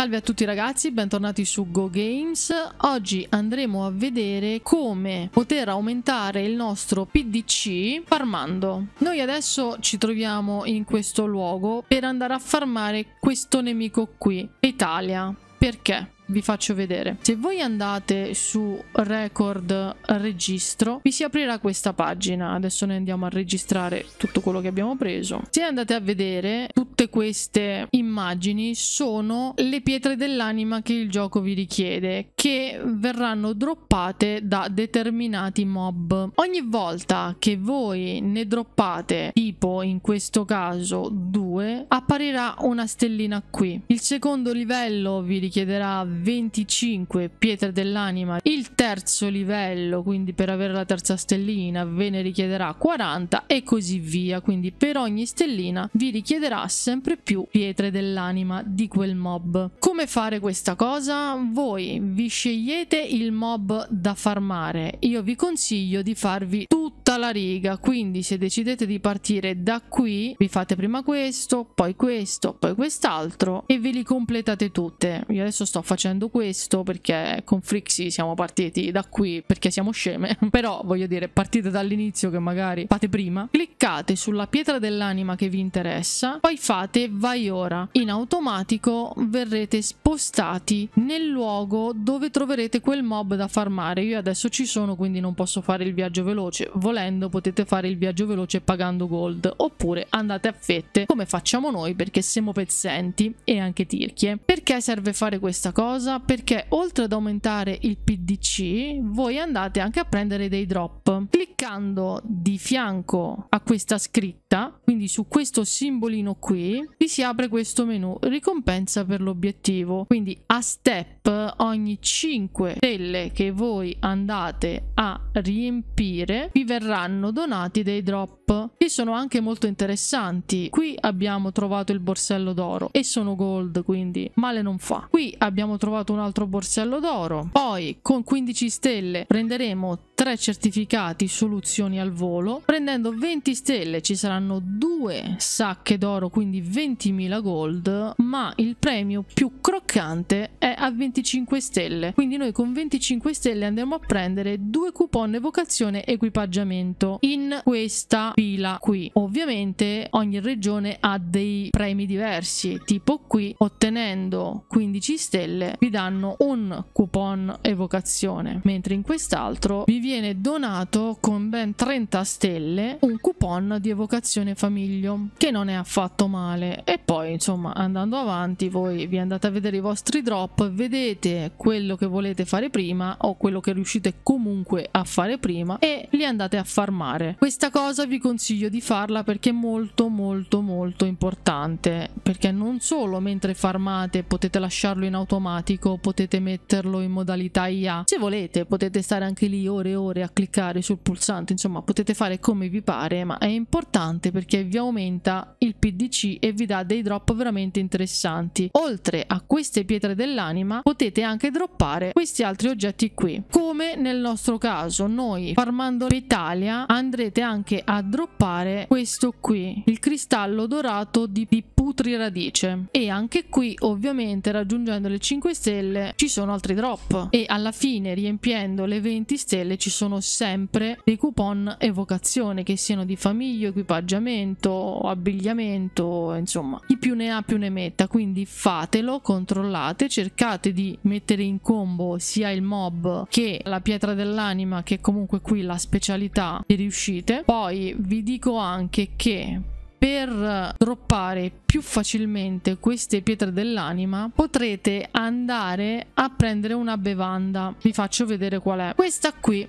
Salve a tutti ragazzi, bentornati su Go Games. Oggi andremo a vedere come poter aumentare il nostro PDC farmando. Noi adesso ci troviamo in questo luogo per andare a farmare questo nemico qui, Italia. Perché? vi faccio vedere. Se voi andate su record registro, vi si aprirà questa pagina. Adesso noi andiamo a registrare tutto quello che abbiamo preso. Se andate a vedere, tutte queste immagini sono le pietre dell'anima che il gioco vi richiede, che verranno droppate da determinati mob. Ogni volta che voi ne droppate, tipo in questo caso due, apparirà una stellina qui. Il secondo livello vi richiederà 25 pietre dell'anima il terzo livello quindi per avere la terza stellina ve ne richiederà 40 e così via quindi per ogni stellina vi richiederà sempre più pietre dell'anima di quel mob come fare questa cosa voi vi scegliete il mob da farmare io vi consiglio di farvi tutto tutta la riga quindi se decidete di partire da qui vi fate prima questo poi questo poi quest'altro e ve li completate tutte io adesso sto facendo questo perché con Frixi siamo partiti da qui perché siamo sceme però voglio dire partite dall'inizio che magari fate prima cliccate sulla pietra dell'anima che vi interessa poi fate vai ora in automatico verrete spostati nel luogo dove troverete quel mob da farmare io adesso ci sono quindi non posso fare il viaggio veloce volendo volendo potete fare il viaggio veloce pagando gold oppure andate a fette come facciamo noi perché siamo pezzenti e anche tirchie. Perché serve fare questa cosa? Perché oltre ad aumentare il PDC voi andate anche a prendere dei drop. Cliccando di fianco a questa scritta, quindi su questo simbolino qui, vi si apre questo menu ricompensa per l'obiettivo. Quindi a step ogni 5 stelle che voi andate a riempire vi verrà verranno donati dei drop che sono anche molto interessanti. Qui abbiamo trovato il borsello d'oro e sono gold quindi male non fa. Qui abbiamo trovato un altro borsello d'oro. Poi con 15 stelle prenderemo 3 certificati soluzioni al volo. Prendendo 20 stelle ci saranno 2 sacche d'oro, quindi 20.000 gold, ma il premio più croccante è a 25 stelle. Quindi noi con 25 stelle andremo a prendere 2 coupon evocazione equipaggiamento in questa pila qui. Ovviamente ogni regione ha dei premi diversi, tipo qui ottenendo 15 stelle vi danno un coupon evocazione, mentre in quest'altro vi viene viene donato con ben 30 stelle un coupon di evocazione famiglio, che non è affatto male. E poi, insomma, andando avanti, voi vi andate a vedere i vostri drop, vedete quello che volete fare prima o quello che riuscite comunque a fare prima e li andate a farmare. Questa cosa vi consiglio di farla perché è molto molto molto importante, perché non solo mentre farmate potete lasciarlo in automatico, potete metterlo in modalità IA. Se volete potete stare anche lì ore e ore a cliccare sul pulsante, insomma potete fare come vi pare, ma è importante perché vi aumenta il PDC e vi dà dei drop veramente interessanti. Oltre a queste pietre dell'anima potete anche droppare questi altri oggetti qui. Come nel nostro caso, noi farmando l'Italia andrete anche a droppare questo qui, il cristallo dorato di Pippo putri radice e anche qui ovviamente raggiungendo le 5 stelle ci sono altri drop e alla fine riempiendo le 20 stelle ci sono sempre dei coupon evocazione che siano di famiglia, equipaggiamento, abbigliamento, insomma chi più ne ha più ne metta quindi fatelo, controllate, cercate di mettere in combo sia il mob che la pietra dell'anima che comunque qui la specialità riuscite poi vi dico anche che per droppare più facilmente queste pietre dell'anima potrete andare a prendere una bevanda vi faccio vedere qual è questa qui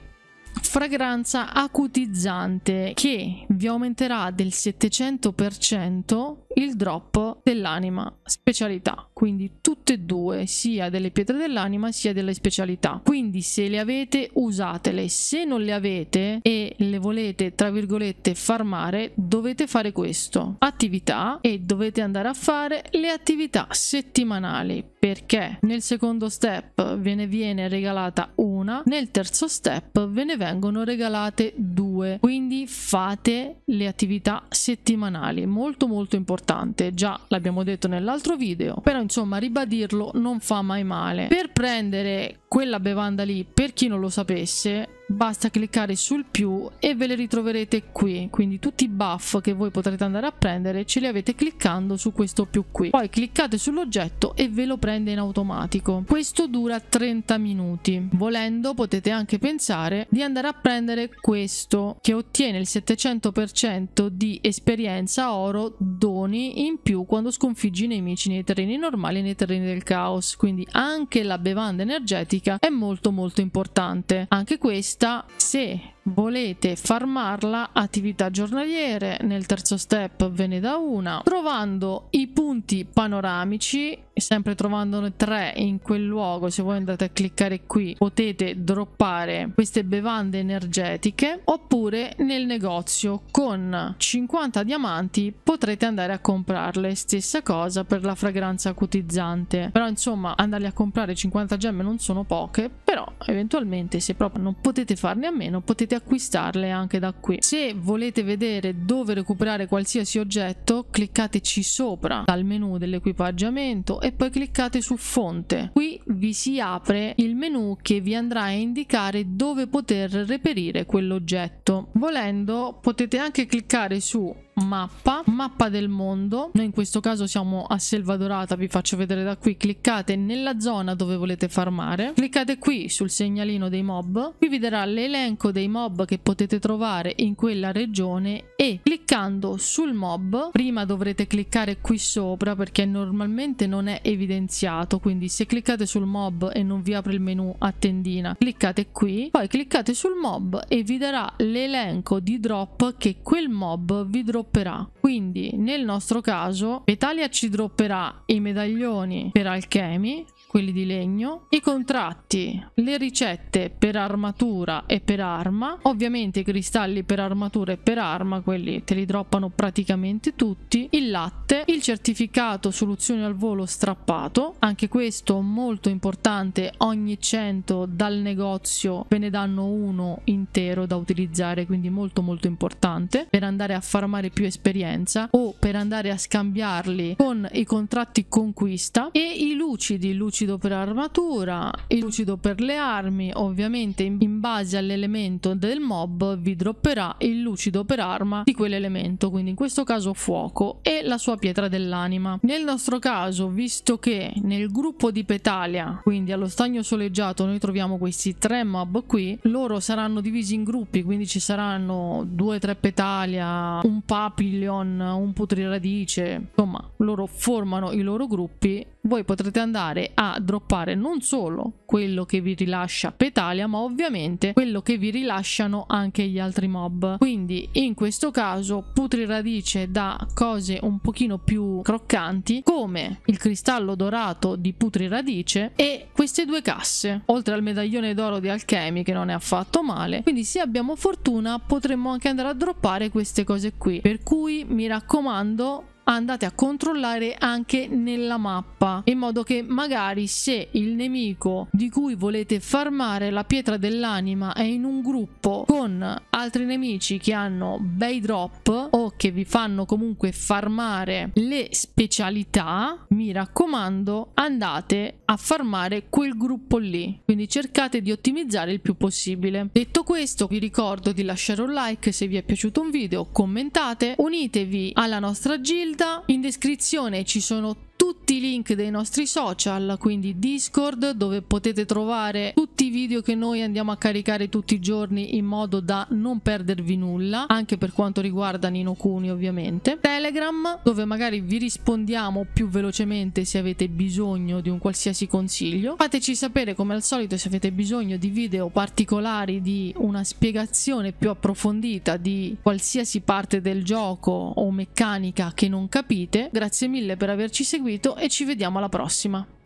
fragranza acutizzante che vi aumenterà del 700% il drop dell'anima specialità quindi tutte e due sia delle pietre dell'anima sia delle specialità quindi se le avete usatele se non le avete e le volete tra virgolette farmare dovete fare questo attività e dovete andare a fare le attività settimanali perché nel secondo step ve ne viene regalata una una, nel terzo step ve ne vengono regalate due. Quindi fate le attività settimanali, molto molto importante. Già l'abbiamo detto nell'altro video, però insomma ribadirlo non fa mai male. Per prendere quella bevanda lì, per chi non lo sapesse, basta cliccare sul più e ve le ritroverete qui quindi tutti i buff che voi potrete andare a prendere ce li avete cliccando su questo più qui poi cliccate sull'oggetto e ve lo prende in automatico questo dura 30 minuti volendo potete anche pensare di andare a prendere questo che ottiene il 700% di esperienza oro doni in più quando sconfiggi i nemici nei terreni normali e nei terreni del caos quindi anche la bevanda energetica è molto molto importante anche questo lista se volete farmarla attività giornaliere nel terzo step ve ne da una trovando i punti panoramici sempre trovandone tre in quel luogo se voi andate a cliccare qui potete droppare queste bevande energetiche oppure nel negozio con 50 diamanti potrete andare a comprarle stessa cosa per la fragranza acutizzante però insomma andarli a comprare 50 gemme non sono poche però eventualmente se proprio non potete farne a meno potete acquistarle anche da qui se volete vedere dove recuperare qualsiasi oggetto cliccateci sopra dal menu dell'equipaggiamento e poi cliccate su fonte. Qui vi si apre il menu che vi andrà a indicare dove poter reperire quell'oggetto. Volendo potete anche cliccare su mappa, mappa del mondo. Noi in questo caso siamo a Selva Dorata, vi faccio vedere da qui. Cliccate nella zona dove volete farmare. Cliccate qui sul segnalino dei mob. Qui vi darà l'elenco dei mob che potete trovare in quella regione e cliccando sul mob, prima dovrete cliccare qui sopra perché normalmente non è evidenziato, quindi se cliccate sul mob e non vi apre il menu a tendina, cliccate qui, poi cliccate sul mob e vi darà l'elenco di drop che quel mob vi dropperà dropperà. Quindi nel nostro caso Petalia ci dropperà i medaglioni per alchemi quelli di legno, i contratti, le ricette per armatura e per arma, ovviamente i cristalli per armatura e per arma, quelli te li droppano praticamente tutti, il latte, il certificato soluzione al volo strappato, anche questo molto importante, ogni 100 dal negozio ve ne danno uno intero da utilizzare, quindi molto molto importante per andare a farmare più esperienza o per andare a scambiarli con i contratti conquista e i lucidi, lucidi lucido per armatura, il lucido per le armi, ovviamente in base all'elemento del mob vi dropperà il lucido per arma di quell'elemento, quindi in questo caso fuoco e la sua pietra dell'anima. Nel nostro caso, visto che nel gruppo di Petalia, quindi allo stagno soleggiato, noi troviamo questi tre mob qui, loro saranno divisi in gruppi, quindi ci saranno due, tre Petalia, un Papillon, un Putriradice, insomma, loro formano i loro gruppi, voi potrete andare a droppare non solo quello che vi rilascia Petalia, ma ovviamente quello che vi rilasciano anche gli altri mob. Quindi in questo caso putri radice da cose un pochino più croccanti come il cristallo dorato di putri radice e queste due casse, oltre al medaglione d'oro di alchemy che non è affatto male. Quindi se abbiamo fortuna potremmo anche andare a droppare queste cose qui. Per cui mi raccomando andate a controllare anche nella mappa in modo che magari se il nemico di cui volete farmare la pietra dell'anima è in un gruppo con altri nemici che hanno bei drop o che vi fanno comunque farmare le specialità mi raccomando andate a farmare quel gruppo lì. Quindi cercate di ottimizzare il più possibile. Detto questo vi ricordo di lasciare un like se vi è piaciuto un video, commentate, unitevi alla nostra gilda, in descrizione ci sono tutti i link dei nostri social, quindi Discord dove potete trovare tutti i video che noi andiamo a caricare tutti i giorni in modo da non perdervi nulla, anche per quanto riguarda Nino Cuni ovviamente, Telegram dove magari vi rispondiamo più velocemente se avete bisogno di un qualsiasi consiglio, fateci sapere come al solito se avete bisogno di video particolari, di una spiegazione più approfondita di qualsiasi parte del gioco o meccanica che non capite, grazie mille per averci seguito seguito e ci vediamo alla prossima.